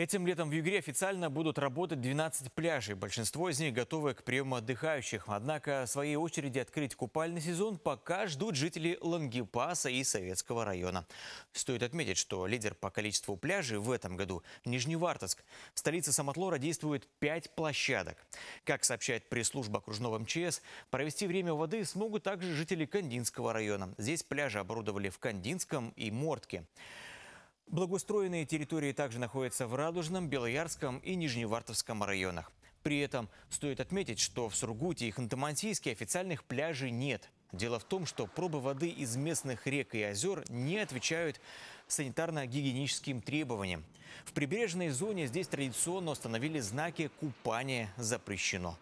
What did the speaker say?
Этим летом в Югре официально будут работать 12 пляжей. Большинство из них готовы к приему отдыхающих. Однако в своей очереди открыть купальный сезон пока ждут жители Лангипаса и Советского района. Стоит отметить, что лидер по количеству пляжей в этом году – Нижневартовск. В столице Самотлора действует 5 площадок. Как сообщает пресс-служба окружного МЧС, провести время воды смогут также жители Кандинского района. Здесь пляжи оборудовали в Кандинском и Мортке. Благоустроенные территории также находятся в Радужном, Белоярском и Нижневартовском районах. При этом стоит отметить, что в Сургуте и Ханты-Мансийске официальных пляжей нет. Дело в том, что пробы воды из местных рек и озер не отвечают санитарно-гигиеническим требованиям. В прибрежной зоне здесь традиционно установили знаки «Купание запрещено».